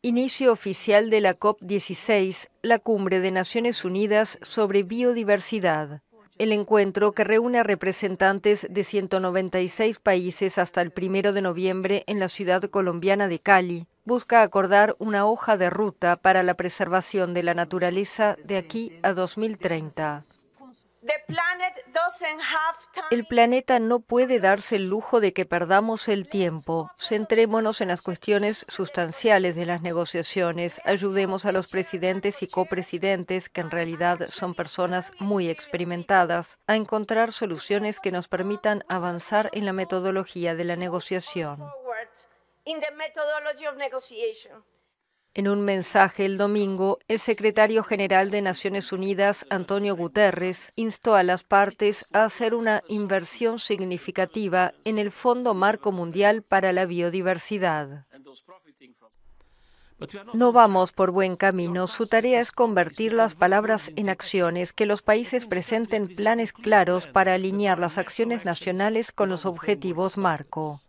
Inicio oficial de la COP16, la cumbre de Naciones Unidas sobre biodiversidad. El encuentro que reúne a representantes de 196 países hasta el 1 de noviembre en la ciudad colombiana de Cali busca acordar una hoja de ruta para la preservación de la naturaleza de aquí a 2030. El planeta no puede darse el lujo de que perdamos el tiempo. Centrémonos en las cuestiones sustanciales de las negociaciones. Ayudemos a los presidentes y copresidentes, que en realidad son personas muy experimentadas, a encontrar soluciones que nos permitan avanzar en la metodología de la negociación. En un mensaje el domingo, el secretario general de Naciones Unidas, Antonio Guterres, instó a las partes a hacer una inversión significativa en el Fondo Marco Mundial para la Biodiversidad. No vamos por buen camino. Su tarea es convertir las palabras en acciones, que los países presenten planes claros para alinear las acciones nacionales con los objetivos marco.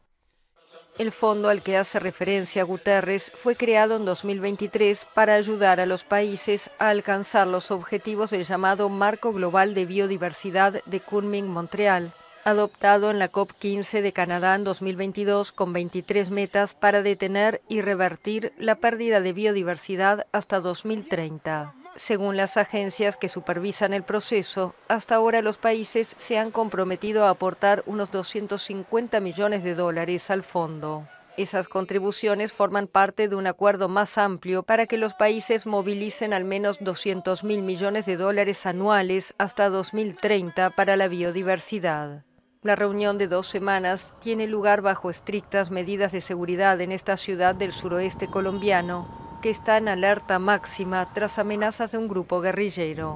El fondo al que hace referencia Guterres fue creado en 2023 para ayudar a los países a alcanzar los objetivos del llamado Marco Global de Biodiversidad de Kunming-Montreal, adoptado en la COP15 de Canadá en 2022 con 23 metas para detener y revertir la pérdida de biodiversidad hasta 2030. Según las agencias que supervisan el proceso, hasta ahora los países se han comprometido a aportar unos 250 millones de dólares al fondo. Esas contribuciones forman parte de un acuerdo más amplio para que los países movilicen al menos 200 mil millones de dólares anuales hasta 2030 para la biodiversidad. La reunión de dos semanas tiene lugar bajo estrictas medidas de seguridad en esta ciudad del suroeste colombiano, que está en alerta máxima tras amenazas de un grupo guerrillero.